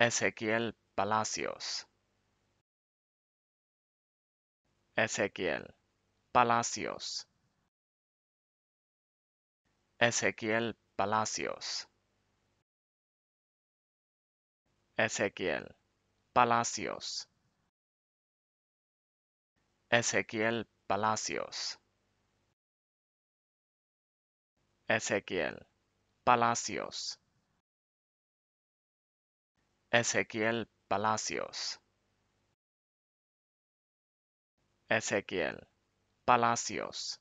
Ezequiel Palacios. Ezequiel Palacios. Ezequiel Palacios. Ezequiel Palacios. Ezequiel Palacios. Ezequiel Palacios. Ezequiel Palacios. Ezequiel Palacios.